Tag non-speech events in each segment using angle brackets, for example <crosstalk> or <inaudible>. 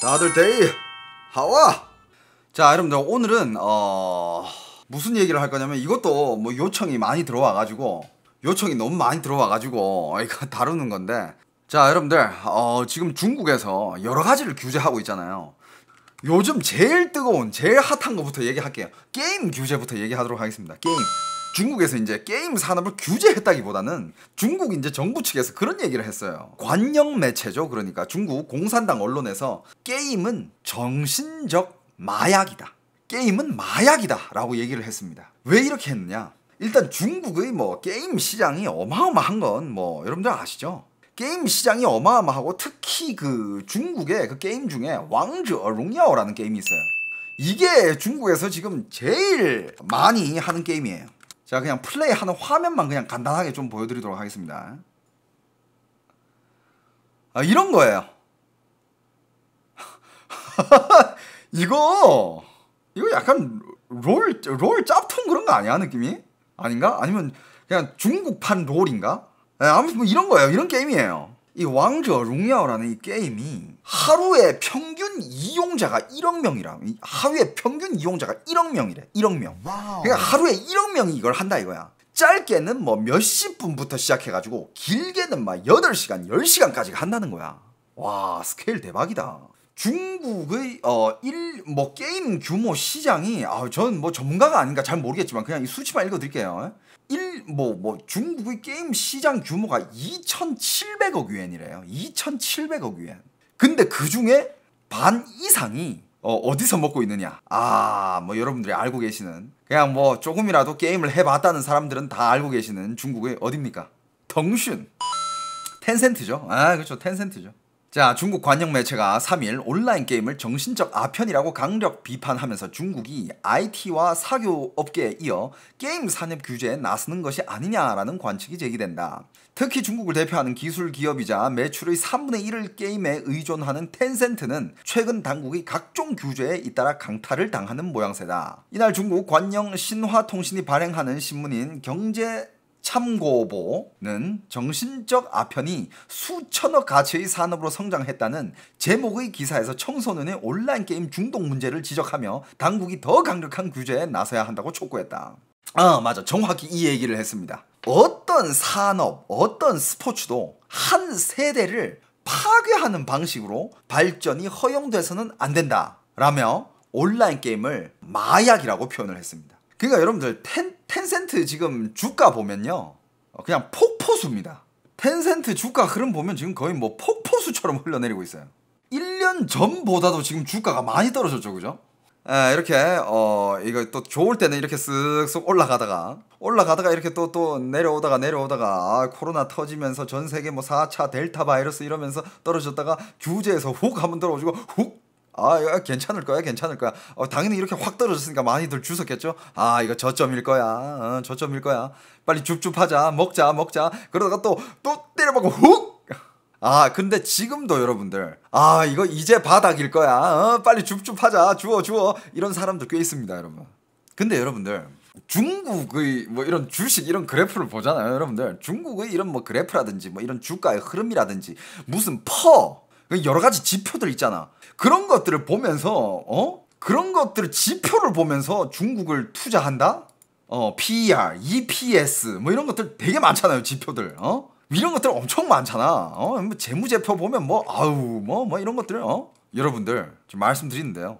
다들 데이 하와 자 여러분들 오늘은 어 무슨 얘기를 할 거냐면 이것도 뭐 요청이 많이 들어와 가지고 요청이 너무 많이 들어와 가지고 이거 <laughs> 다루는 건데 자 여러분들 어 지금 중국에서 여러 가지를 규제하고 있잖아요 요즘 제일 뜨거운 제일 핫한 것부터 얘기할게요 게임 규제부터 얘기하도록 하겠습니다 게임 중국에서 이제 게임 산업을 규제했다기보다는 중국 이제 정부 측에서 그런 얘기를 했어요. 관영 매체죠. 그러니까 중국 공산당 언론에서 게임은 정신적 마약이다. 게임은 마약이다라고 얘기를 했습니다. 왜 이렇게 했느냐? 일단 중국의 뭐 게임 시장이 어마어마한 건 뭐 여러분들 아시죠? 게임 시장이 어마어마하고 특히 그 중국의 그 게임 중에 왕즈 어룽야오라는 게임이 있어요. 이게 중국에서 지금 제일 많이 하는 게임이에요. 제가 그냥 플레이하는 화면만 그냥 간단하게 좀 보여드리도록 하겠습니다. 아, 이런 거예요. <laughs> 이거 이거 약간 롤, 롤 짭퉁 그런 거 아니야 느낌이? 아닌가? 아니면 그냥 중국판 롤인가? 예, 아무튼 뭐 이런 거예요. 이런 게임이에요. 이 왕者 롱야오라는 이 게임이 하루에 평균 이용자가 1억 명이라. 하루에 평균 이용자가 1억 명이래. 1억 명. 그러니까 하루에 1억 명이 이걸 한다 이거야. 짧게는 뭐 몇십 분부터 시작해가지고 길게는 막 8시간, 10시간까지 한다는 거야. 와, 스케일 대박이다. 중국의 어 일 뭐 게임 규모 시장이 아 저는 뭐 전문가가 아닌가 잘 모르겠지만 그냥 이 수치만 읽어드릴게요. 1뭐뭐 뭐 중국의 게임 시장 규모가 2,700억 위엔이래요. 2,700억 위엔. 근데 그 중에 반 이상이 어, 디서 먹고 있느냐? 아, 뭐 여러분들이 알고 계시는 그냥 뭐 조금이라도 게임을 해봤다는 사람들은 다 알고 계시는 중국의 어딥니까? 덩슌 텐센트죠. 아, 그렇죠. 텐센트죠. 자, 중국 관영 매체가 3일 온라인 게임을 정신적 아편이라고 강력 비판하면서 중국이 IT와 사교 업계에 이어 게임 산업 규제에 나서는 것이 아니냐라는 관측이 제기된다. 특히 중국을 대표하는 기술 기업이자 매출의 3분의 1을 게임에 의존하는 텐센트는 최근 당국이 각종 규제에 잇따라 강탈을 당하는 모양새다. 이날 중국 관영 신화통신이 발행하는 신문인 경제 참고보는 정신적 아편이 수천억 가치의 산업으로 성장했다는 제목의 기사에서 청소년의 온라인 게임 중독 문제를 지적하며 당국이 더 강력한 규제에 나서야 한다고 촉구했다. 아, 맞아. 정확히 이 얘기를 했습니다. 어떤 산업, 어떤 스포츠도 한 세대를 파괴하는 방식으로 발전이 허용돼서는 안 된다. 라며 온라인 게임을 마약이라고 표현을 했습니다. 그러니까 여러분들 텐, 텐센트 지금 주가 보면요. 어, 그냥 폭포수입니다. 텐센트 주가 흐름 보면 지금 거의 뭐 폭포수처럼 <laughs> 흘러내리고 있어요. 1년 전보다도 지금 주가가 많이 떨어졌죠. 그죠? 에, 이렇게 어 이거 또 좋을 때는 이렇게 쓱쓱 올라가다가 올라가다가 이렇게 또또 또 내려오다가 내려오다가 아, 코로나 터지면서 전 세계 뭐 4차 델타 바이러스 이러면서 떨어졌다가 규제에서 훅 한번 들어오지고 훅 아, 괜찮을 거야, 괜찮을 거야. 어, 당연히 이렇게 확 떨어졌으니까 많이들 주셨겠죠? 아, 이거 저점일 거야, 어, 저점일 거야. 빨리 줍줍하자, 먹자, 먹자. 그러다가 또, 또 때려박고 훅! 아, 근데 지금도 여러분들, 아, 이거 이제 바닥일 거야. 어, 빨리 줍줍하자, 주워, 주워. 이런 사람들 꽤 있습니다, 여러분. 근데 여러분들, 중국의 뭐 이런 주식 이런 그래프를 보잖아요, 여러분들. 중국의 이런 뭐 그래프라든지 뭐 이런 주가의 흐름이라든지 무슨 퍼, 그 여러 가지 지표들 있잖아. 그런 것들을 보면서 어? 그런 것들을 지표를 보면서 중국을 투자한다? 어, PR, e EPS 뭐 이런 것들 되게 많잖아요, 지표들. 어? 이런 것들 엄청 많잖아. 어? 뭐 재무제표 보면 뭐 아우 뭐뭐 뭐 이런 것들 어? 여러분들 지금 말씀드리는데요.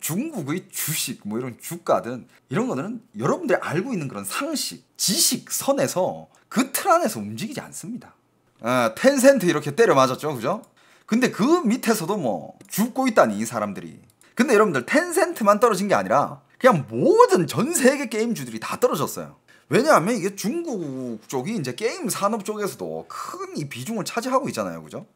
중국의 주식 뭐 이런 주가든 이런 거는 여러분들이 알고 있는 그런 상식, 지식 선에서 그 틀 안에서 움직이지 않습니다. 아, 텐센트 이렇게 때려 맞았죠, 그죠? 근데 그 밑에서도 뭐 죽고 있다니 이 사람들이. 근데 여러분들 텐센트만 떨어진 게 아니라 그냥 모든 전 세계 게임주들이 다 떨어졌어요. 왜냐하면 이게 중국 쪽이 이제 게임 산업 쪽에서도 큰 이 비중을 차지하고 있잖아요. 그죠?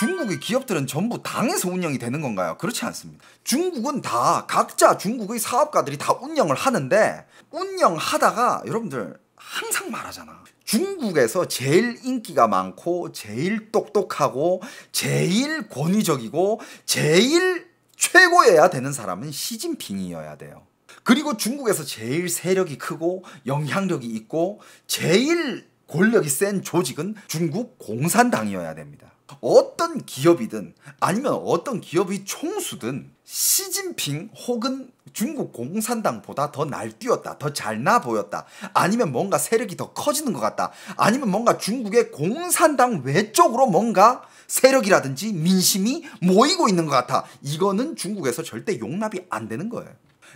중국의 기업들은 전부 당에서 운영이 되는 건가요? 그렇지 않습니다. 중국은 다 각자 중국의 사업가들이 다 운영을 하는데 운영하다가 여러분들 항상 말하잖아. 중국에서 제일 인기가 많고 제일 똑똑하고 제일 권위적이고 제일 최고여야 되는 사람은 시진핑이어야 돼요. 그리고 중국에서 제일 세력이 크고 영향력이 있고 제일 권력이 센 조직은 중국 공산당이어야 됩니다. 어떤 기업이든 아니면 어떤 기업이 총수든 시진핑 혹은 중국 공산당보다 더 날뛰었다. 더 잘나 보였다. 아니면 뭔가 세력이 더 커지는 것 같다. 아니면 뭔가 중국의 공산당 외적으로 뭔가 세력이라든지 민심이 모이고 있는 것 같아. 이거는 중국에서 절대 용납이 안 되는 거예요.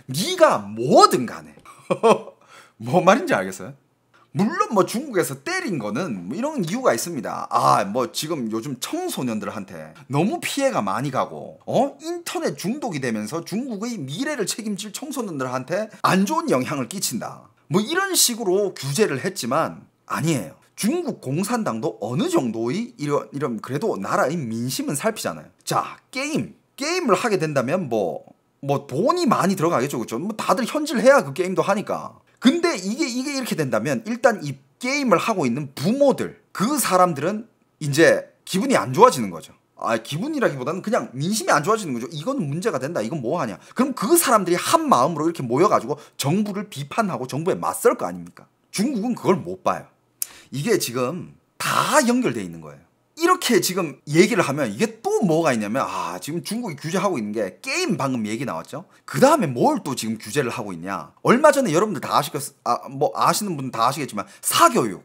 네가 뭐든 간에. <laughs> 뭐 말인지 알겠어요? 물론 뭐 중국에서 때린 거는 뭐 이런 이유가 있습니다. 아, 뭐 지금 요즘 청소년들한테 너무 피해가 많이 가고, 어? 인터넷 중독이 되면서 중국의 미래를 책임질 청소년들한테 안 좋은 영향을 끼친다. 뭐 이런 식으로 규제를 했지만 아니에요. 중국 공산당도 어느 정도의 이런, 이런 그래도 나라의 민심은 살피잖아요. 자, 게임. 게임을 하게 된다면 뭐, 뭐 돈이 많이 들어가겠죠. 그죠뭐 다들 현질 해야 그 게임도 하니까. 근데 이게 이게 이렇게 된다면 일단 이 게임을 하고 있는 부모들 그 사람들은 이제 기분이 안 좋아지는 거죠. 아 기분이라기보다는 그냥 민심이 안 좋아지는 거죠. 이건 문제가 된다. 이건 뭐 하냐. 그럼 그 사람들이 한 마음으로 이렇게 모여가지고 정부를 비판하고 정부에 맞설 거 아닙니까? 중국은 그걸 못 봐요. 이게 지금 다 연결돼 있는 거예요. 이렇게 지금 얘기를 하면 이게 또 뭐가 있냐면 아 지금 중국이 규제하고 있는 게 게임 방금 얘기 나왔죠. 그 다음에 뭘 또 지금 규제를 하고 있냐? 얼마 전에 여러분들 다 아시겠 아뭐 아시는 분 다 아시겠지만 사교육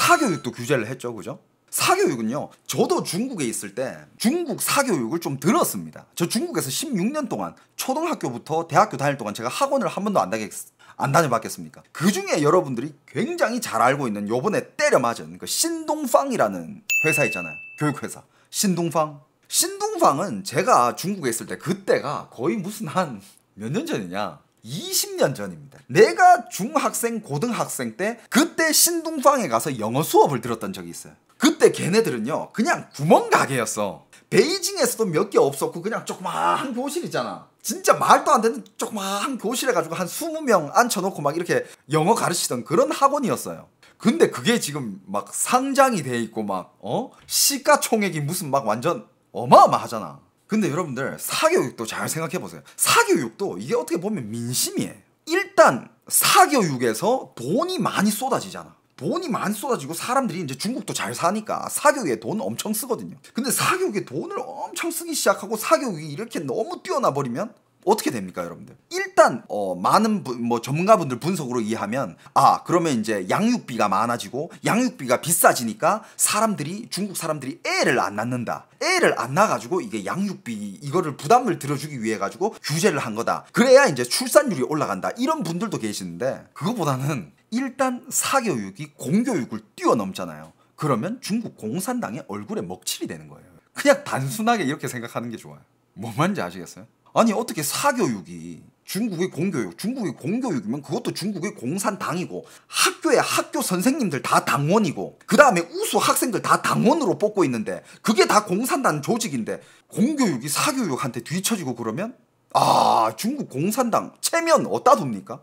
사교육도 규제를 했죠, 그죠? 사교육은요, 저도 중국에 있을 때 중국 사교육을 좀 들었습니다. 저 중국에서 16년 동안 초등학교부터 대학교 다닐 동안 제가 학원을 한 번도 안 다녔, 안 다녀봤겠습니까? 그 중에 여러분들이 굉장히 잘 알고 있는 요번에 때려 맞은 그 신동팡이라는 회사 있잖아요. 교육회사. 신동팡, 신동방은 제가 중국에 있을 때 그때가 거의 무슨 한 몇 년 전이냐 20년 전입니다. 내가 중학생, 고등학생 때 그때 신동방에 가서 영어 수업을 들었던 적이 있어요. 그때 걔네들은요, 그냥 구멍가게였어. 베이징에서도 몇 개 없었고 그냥 조그마한 교실이잖아. 진짜 말도 안 되는 조그마한 교실에 가지고 한 20명 앉혀놓고 막 이렇게 영어 가르치던 그런 학원이었어요. 근데 그게 지금 막 상장이 돼 있고 막, 어? 시가총액이 무슨 막 완전 어마어마하잖아. 근데 여러분들 사교육도 잘 생각해 보세요. 사교육도 이게 어떻게 보면 민심이에요. 일단 사교육에서 돈이 많이 쏟아지잖아. 돈이 많이 쏟아지고 사람들이 이제 중국도 잘 사니까 사교육에 돈 엄청 쓰거든요. 근데 사교육에 돈을 엄청 쓰기 시작하고 사교육이 이렇게 너무 뛰어나 버리면 어떻게 됩니까, 여러분들? 일단 어, 많은 부, 뭐 전문가분들 분석으로 이해하면 아 그러면 이제 양육비가 많아지고 양육비가 비싸지니까 사람들이 중국 사람들이 애를 안 낳는다. 애를 안 낳아가지고 이게 양육비 이거를 부담을 들어주기 위해 가지고 규제를 한 거다. 그래야 이제 출산율이 올라간다. 이런 분들도 계시는데 그거보다는 일단 사교육이 공교육을 뛰어넘잖아요. 그러면 중국 공산당의 얼굴에 먹칠이 되는 거예요. 그냥 단순하게 이렇게 생각하는 게 좋아요. 뭐만인지 아시겠어요? 아니 어떻게 사교육이 중국의 공교육, 중국의 공교육이면 그것도 중국의 공산당이고 학교에 학교 선생님들 다 당원이고 그 다음에 우수 학생들 다 당원으로 뽑고 있는데 그게 다 공산당 조직인데 공교육이 사교육한테 뒤처지고 그러면 아 중국 공산당 체면 어디다 둡니까?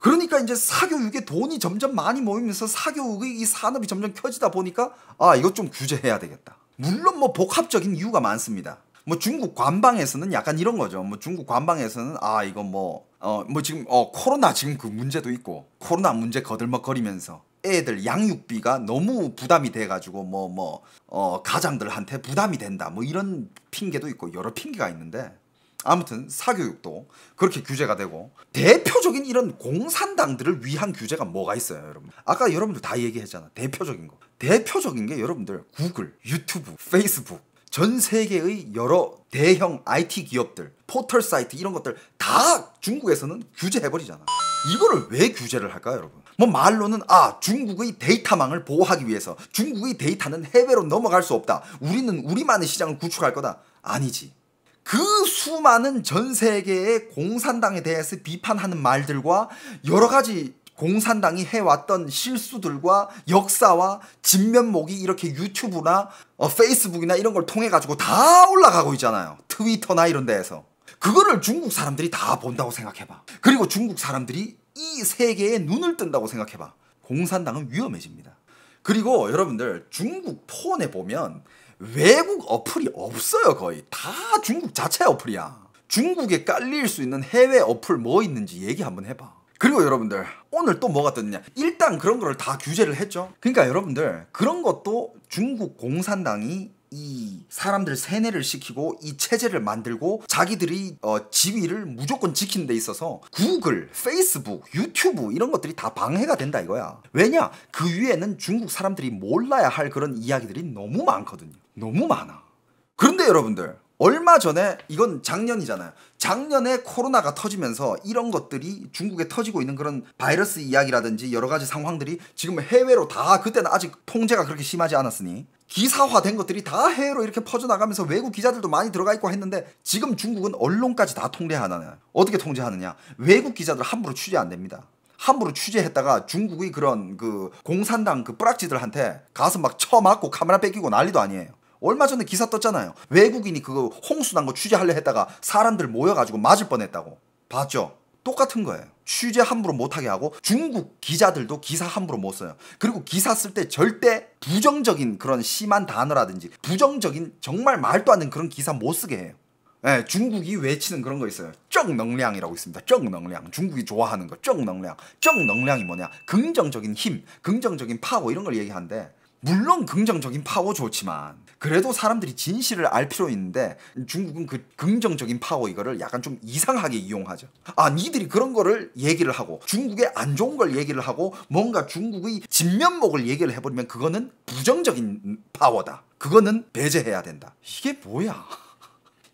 그러니까 이제 사교육에 돈이 점점 많이 모이면서 사교육의 이 산업이 점점 켜지다 보니까 아 이것 좀 규제해야 되겠다. 물론 뭐 복합적인 이유가 많습니다. 뭐 중국 관방에서는 약간 이런 거죠. 뭐 중국 관방에서는 아 이거 뭐어뭐 어, 뭐 지금 어 코로나 지금 그 문제도 있고 코로나 문제 거들먹거리면서 애들 양육비가 너무 부담이 돼가지고 뭐 뭐어 가장들한테 부담이 된다 뭐 이런 핑계도 있고 여러 핑계가 있는데 아무튼 사교육도 그렇게 규제가 되고 대표적인 이런 공산당들을 위한 규제가 뭐가 있어요 여러분 아까 여러분들 다 얘기했잖아 대표적인 거 대표적인 게 여러분들 구글 유튜브 페이스북 전 세계의 여러 대형 IT 기업들, 포털 사이트 이런 것들 다 중국에서는 규제해버리잖아. 이거를 왜 규제를 할까요, 여러분? 뭐 말로는 아, 중국의 데이터망을 보호하기 위해서 중국의 데이터는 해외로 넘어갈 수 없다. 우리는 우리만의 시장을 구축할 거다. 아니지. 그 수많은 전 세계의 공산당에 대해서 비판하는 말들과 여러 가지 공산당이 해왔던 실수들과 역사와 진면목이 이렇게 유튜브나 어, 페이스북이나 이런 걸 통해 가지고 다 올라가고 있잖아요. 트위터나 이런 데에서. 그거를 중국 사람들이 다 본다고 생각해봐. 그리고 중국 사람들이 이 세계에 눈을 뜬다고 생각해봐. 공산당은 위험해집니다. 그리고 여러분들 중국 폰에 보면 외국 어플이 없어요 거의. 다 중국 자체 어플이야. 중국에 깔릴 수 있는 해외 어플 뭐 있는지 얘기 한번 해봐. 그리고 여러분들 오늘 또 뭐가 떴냐 일단 그런 거를 다 규제를 했죠 그러니까 여러분들 그런 것도 중국 공산당이 이 사람들 세뇌를 시키고 이 체제를 만들고 자기들이 어, 지위를 무조건 지키는 데 있어서 구글, 페이스북, 유튜브 이런 것들이 다 방해가 된다 이거야. 왜냐? 그 위에는 중국 사람들이 몰라야 할 그런 이야기들이 너무 많거든요. 너무 많아. 그런데 여러분들 얼마 전에 이건 작년이잖아요. 작년에 코로나가 터지면서 이런 것들이 중국에 터지고 있는 그런 바이러스 이야기라든지 여러 가지 상황들이 지금 해외로 다 그때는 아직 통제가 그렇게 심하지 않았으니 기사화된 것들이 다 해외로 이렇게 퍼져나가면서 외국 기자들도 많이 들어가 있고 했는데 지금 중국은 언론까지 다 통제하느냐 어떻게 통제하느냐 외국 기자들 함부로 취재 안 됩니다 함부로 취재했다가 중국의 그런 그 공산당 그 뿌락지들한테 가서 막 쳐맞고 카메라 뺏기고 난리도 아니에요 얼마 전에 기사 떴잖아요. 외국인이 그거 홍수 난 거 취재하려 했다가 사람들 모여가지고 맞을 뻔했다고. 봤죠? 똑같은 거예요. 취재 함부로 못하게 하고 중국 기자들도 기사 함부로 못 써요. 그리고 기사 쓸 때 절대 부정적인 그런 심한 단어라든지 부정적인 정말 말도 안 되는 그런 기사 못 쓰게 해요. 예, 중국이 외치는 그런 거 있어요. 정능량이라고 있습니다. 정능량. 중국이 좋아하는 거. 정능량. 정능량이 뭐냐? 긍정적인 힘, 긍정적인 파워 이런 걸 얘기하는데 물론 긍정적인 파워 좋지만 그래도 사람들이 진실을 알 필요 있는데 중국은 그 긍정적인 파워 이거를 약간 좀 이상하게 이용하죠. 아 니들이 그런 거를 얘기를 하고 중국의 안 좋은 걸 얘기를 하고 뭔가 중국의 진면목을 얘기를 해버리면 그거는 부정적인 파워다. 그거는 배제해야 된다. 이게 뭐야?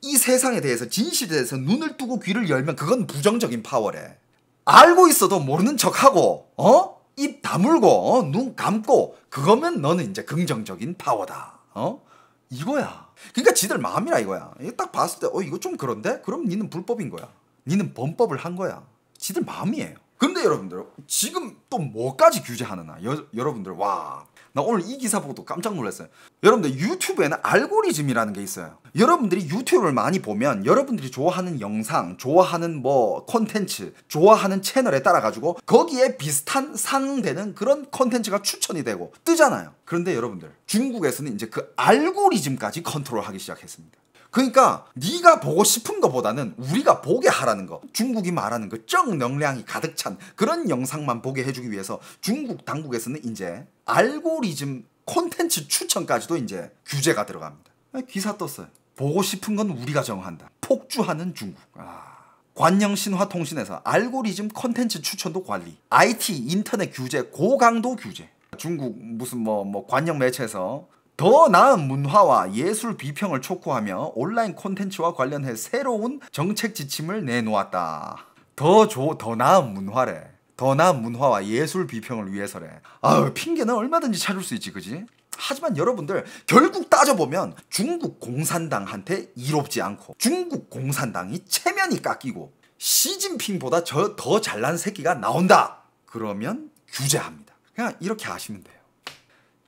이 세상에 대해서 진실에 대해서 눈을 뜨고 귀를 열면 그건 부정적인 파워래. 알고 있어도 모르는 척하고 어? 입 다물고 눈 감고 그거면 너는 이제 긍정적인 파워다. 어? 이거야. 그러니까 지들 마음이라 이거야. 딱 봤을 때 어 이거 좀 그런데? 그럼 니는 불법인 거야. 니는 범법을 한 거야. 지들 마음이에요. 근데 여러분들 지금 또 뭐까지 규제하느냐 여, 러분들와 나 오늘 이 기사 보고 도 깜짝 놀랐어요. 여러분들 유튜브에는 알고리즘이라는 게 있어요. 여러분들이 유튜브를 많이 보면 여러분들이 좋아하는 영상, 좋아하는 뭐 컨텐츠, 좋아하는 채널에 따라 가지고 거기에 비슷한 상응되는 그런 컨텐츠가 추천이 되고 뜨잖아요. 그런데 여러분들 중국에서는 이제 그 알고리즘까지 컨트롤하기 시작했습니다. 그러니까 네가 보고 싶은 것보다는 우리가 보게 하라는 거 중국이 말하는 그정能량이 가득 찬 그런 영상만 보게 해주기 위해서 중국 당국에서는 이제 알고리즘 콘텐츠 추천까지도 이제 규제가 들어갑니다 아, 기사 떴어요 보고 싶은 건 우리가 정한다 폭주하는 중국 아... 관영신화통신에서 알고리즘 콘텐츠 추천도 관리, IT 인터넷 규제, 고강도 규제. 중국 무슨 뭐, 뭐 관영 매체에서 더 나은 문화와 예술 비평을 촉구하며 온라인 콘텐츠와 관련해 새로운 정책 지침을 내놓았다. 더 좋, 더 나은 문화래. 더 나은 문화와 예술 비평을 위해서래. 아유, 핑계는 얼마든지 찾을 수 있지, 그지? 하지만 여러분들 결국 따져보면 중국 공산당한테 이롭지 않고 중국 공산당이 체면이 깎이고 시진핑보다 저 더 잘난 새끼가 나온다. 그러면 규제합니다. 그냥 이렇게 아시면 돼요.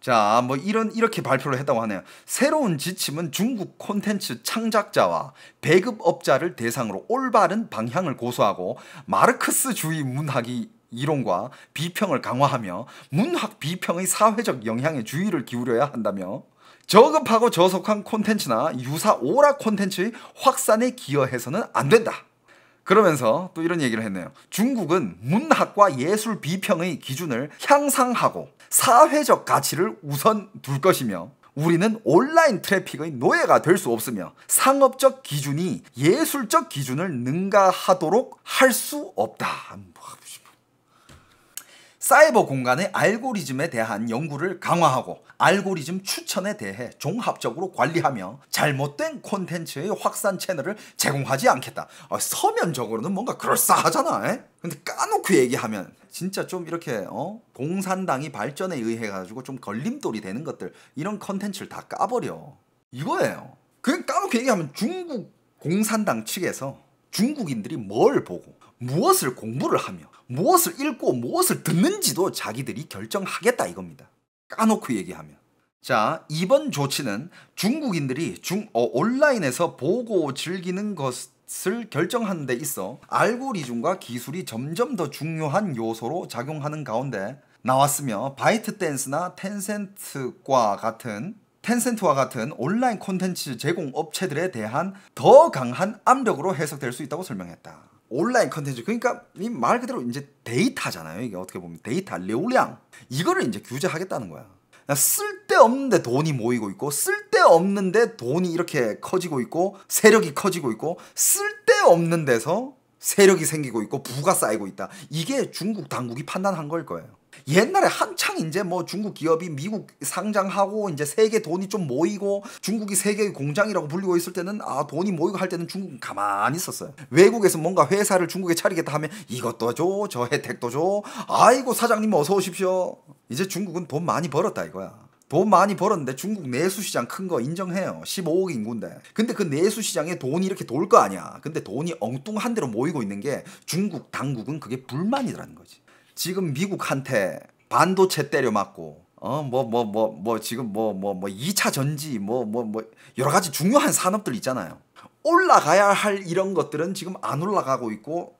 자, 뭐 이런 이렇게 발표를 했다고 하네요. 새로운 지침은 중국 콘텐츠 창작자와 배급업자를 대상으로 올바른 방향을 고수하고 마르크스주의 문학이 이론과 비평을 강화하며 문학 비평의 사회적 영향에 주의를 기울여야 한다며 저급하고 저속한 콘텐츠나 유사 오락 콘텐츠의 확산에 기여해서는 안 된다. 그러면서 또 이런 얘기를 했네요. 중국은 문학과 예술 비평의 기준을 향상하고 사회적 가치를 우선 둘 것이며 우리는 온라인 트래픽의 노예가 될 수 없으며 상업적 기준이 예술적 기준을 능가하도록 할 수 없다. 뭐 사이버 공간의 알고리즘에 대한 연구를 강화하고 알고리즘 추천에 대해 종합적으로 관리하며 잘못된 콘텐츠의 확산 채널을 제공하지 않겠다. 아, 서면적으로는 뭔가 그럴싸하잖아. 에? 근데 까놓고 얘기하면 진짜 좀 이렇게 어? 공산당이 발전에 의해 가지고 좀 걸림돌이 되는 것들 이런 컨텐츠를 다 까버려. 이거예요. 그냥 까놓고 얘기하면 중국 공산당 측에서 중국인들이 뭘 보고 무엇을 공부를 하며 무엇을 읽고 무엇을 듣는지도 자기들이 결정하겠다 이겁니다. 까놓고 얘기하면. 자, 이번 조치는 중국인들이 중, 어, 온라인에서 보고 즐기는 것을 결정하는 데 있어 알고리즘과 기술이 점점 더 중요한 요소로 작용하는 가운데 나왔으며 바이트댄스나 텐센트과 같은 텐센트와 같은 온라인 콘텐츠 제공 업체들에 대한 더 강한 압력으로 해석될 수 있다고 설명했다. 온라인 콘텐츠 그러니까 이말 그대로 이제 데이터잖아요 이게 어떻게 보면 데이터 려량 이거를 이제 규제하겠다는 거야 쓸데없는데 돈이 모이고 있고 쓸데없는데 돈이 이렇게 커지고 있고 세력이 커지고 있고 쓸데없는 데서 세력이 생기고 있고 부가 쌓이고 있다 이게 중국 당국이 판단한 걸 거예요 옛날에 한창 이제 뭐 중국 기업이 미국 상장하고 이제 세계 돈이 좀 모이고 중국이 세계의 공장이라고 불리고 있을 때는 아 돈이 모이고 할 때는 중국은 가만히 있었어요. 외국에서 뭔가 회사를 중국에 차리겠다 하면 이것도 줘, 저 혜택도 줘. 아이고 사장님 어서 오십시오. 이제 중국은 돈 많이 벌었다 이거야. 돈 많이 벌었는데 중국 내수시장 큰 거 인정해요. 15억 인구인데. 근데 그 내수시장에 돈이 이렇게 돌 거 아니야. 근데 돈이 엉뚱한 데로 모이고 있는 게 중국 당국은 그게 불만이라는 거지. 지금 미국한테 반도체 때려 맞고 어뭐뭐뭐뭐 뭐, 뭐, 뭐 지금 뭐 뭐 뭐 2차 전지 뭐 뭐 뭐 여러 가지 중요한 산업들 있잖아요. 올라가야 할 이런 것들은 지금 안 올라가고 있고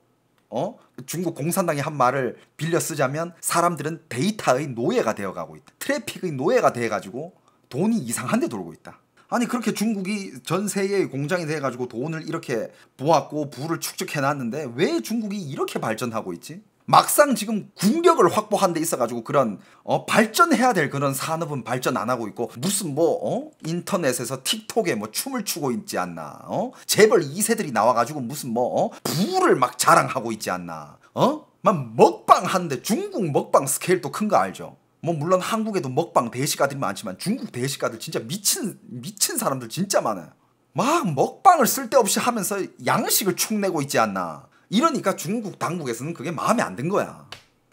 어? 중국 공산당이 한 말을 빌려 쓰자면 사람들은 데이터의 노예가 되어 가고 있다. 트래픽의 노예가 돼 가지고 돈이 이상한 데 돌고 있다. 아니 그렇게 중국이 전 세계의 공장이 돼 가지고 돈을 이렇게 모았고 부를 축적해 놨는데 왜 중국이 이렇게 발전하고 있지? 막상 지금 국력을 확보한 데 있어가지고 그런 어, 발전해야 될 그런 산업은 발전 안 하고 있고 무슨 뭐 어? 인터넷에서 틱톡에 뭐 춤을 추고 있지 않나 어? 재벌 2세들이 나와가지고 무슨 뭐 어? 부를 막 자랑하고 있지 않나 어? 막 먹방 하는데 중국 먹방 스케일도 큰 거 알죠? 뭐 물론 한국에도 먹방 대식가들이 많지만 중국 대식가들 진짜 미친 미친 사람들 진짜 많아요. 막 먹방을 쓸데없이 하면서 양식을 축내고 있지 않나. 이러니까 중국 당국에서는 그게 마음에 안 든 거야.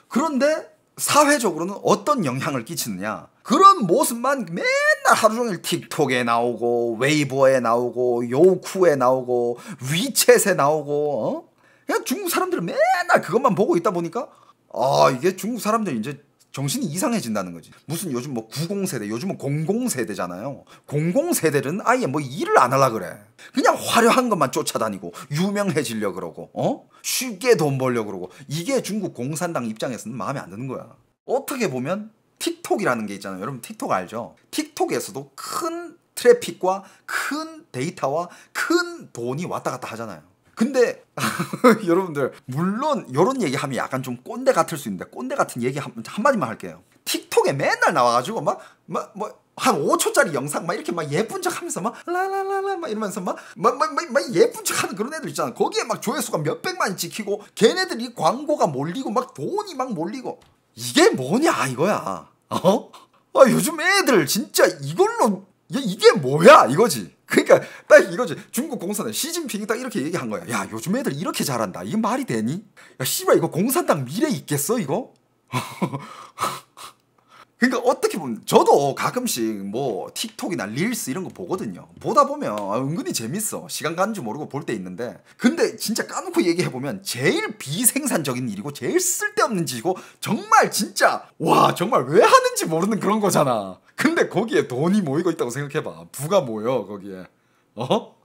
그런데 사회적으로는 어떤 영향을 끼치느냐? 그런 모습만 맨날 하루 종일 틱톡에 나오고 웨이버에 나오고 요쿠에 나오고 위챗에 나오고 어? 그냥 중국 사람들은 맨날 그것만 보고 있다 보니까 아 이게 중국 사람들 이제 정신이 이상해진다는 거지. 무슨 요즘 뭐 90세대, 요즘은 00세대잖아요. 00세대는 아예 뭐 일을 안 하려 그래. 그냥 화려한 것만 쫓아다니고 유명해지려 그러고 어? 쉽게 돈 벌려 그러고 이게 중국 공산당 입장에서는 마음에 안 드는 거야. 어떻게 보면 틱톡이라는 게 있잖아요. 여러분 틱톡 알죠? 틱톡에서도 큰 트래픽과 큰 데이터와 큰 돈이 왔다 갔다 하잖아요. 근데 <laughs> 여러분들 물론 이런 얘기하면 약간 좀 꼰대 같을 수 있는데 꼰대 같은 얘기 한, 한마디만 할게요. 틱톡에 맨날 나와가지고 막막뭐 한 5초짜리 영상 막 이렇게 막 예쁜 척 하면서 막 라라라라 막 이러면서 막 막막막 예쁜 척 하는 그런 애들 있잖아. 거기에 막 조회수가 몇백만이 찍히고 걔네들이 광고가 몰리고 막 돈이 막 몰리고 이게 뭐냐 이거야. 어? 아 요즘 애들 진짜 이걸로 야, 이게 뭐야 이거지. 그러니까 딱 이거지. 중국 공산당 시진핑이 딱 이렇게 얘기한 거야. 야 요즘 애들 이렇게 잘한다. 이게 말이 되니? 야 씨발 이거 공산당 미래 있겠어 이거? <laughs> 그러니까 어떻게 보면 저도 가끔씩 뭐 틱톡이나 릴스 이런 거 보거든요. 보다 보면 아, 은근히 재밌어. 시간 가는 줄 모르고 볼 때 있는데 근데 진짜 까놓고 얘기해 보면 제일 비생산적인 일이고 제일 쓸데없는 짓이고 정말 진짜 와 정말 왜 하는지 모르는 그런 거잖아. 근데 거기에 돈이 모이고 있다고 생각해봐. 부가 모여 거기에. 어?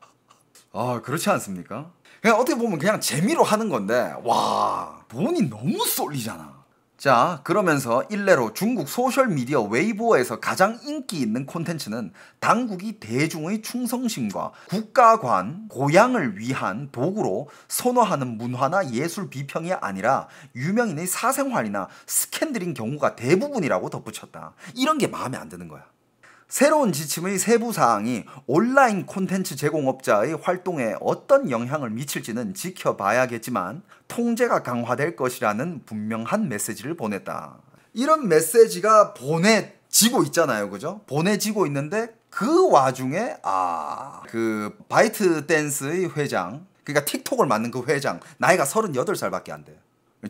아 그렇지 않습니까? 그냥 어떻게 보면 그냥 재미로 하는 건데 와 돈이 너무 쏠리잖아. 자, 그러면서 일례로 중국 소셜미디어 웨이보에서 가장 인기 있는 콘텐츠는 당국이 대중의 충성심과 국가관, 고향을 위한 도구로 선호하는 문화나 예술 비평이 아니라 유명인의 사생활이나 스캔들인 경우가 대부분이라고 덧붙였다. 이런 게 마음에 안 드는 거야. 새로운 지침의 세부 사항이 온라인 콘텐츠 제공업자의 활동에 어떤 영향을 미칠지는 지켜봐야겠지만 통제가 강화될 것이라는 분명한 메시지를 보냈다. 이런 메시지가 보내지고 있잖아요. 그죠? 보내지고 있는데 그 와중에 아, 그 바이트 댄스의 회장, 그러니까 틱톡을 맡는 그 회장, 나이가 38살밖에 안 돼요.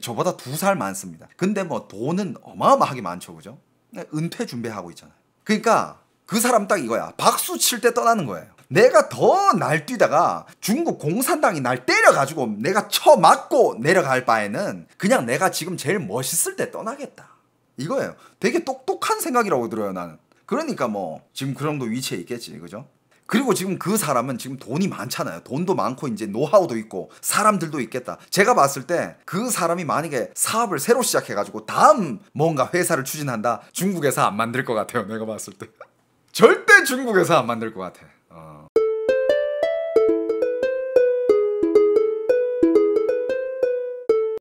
저보다 두살 많습니다. 근데 뭐 돈은 어마어마하게 많죠. 그죠? 네, 은퇴 준비하고 있잖아요. 그러니까 그 사람 딱 이거야. 박수 칠 때 떠나는 거예요. 내가 더 날뛰다가 중국 공산당이 날 때려가지고 내가 쳐맞고 내려갈 바에는 그냥 내가 지금 제일 멋있을 때 떠나겠다. 이거예요. 되게 똑똑한 생각이라고 들어요, 나는. 그러니까 뭐 지금 그 정도 위치에 있겠지, 그죠? 그리고 지금 그 사람은 지금 돈이 많잖아요. 돈도 많고 이제 노하우도 있고 사람들도 있겠다. 제가 봤을 때 그 사람이 만약에 사업을 새로 시작해가지고 다음 뭔가 회사를 추진한다. 중국에서 안 만들 것 같아요. 내가 봤을 때. 절대 중국에서 안 만들 것 같아. 어.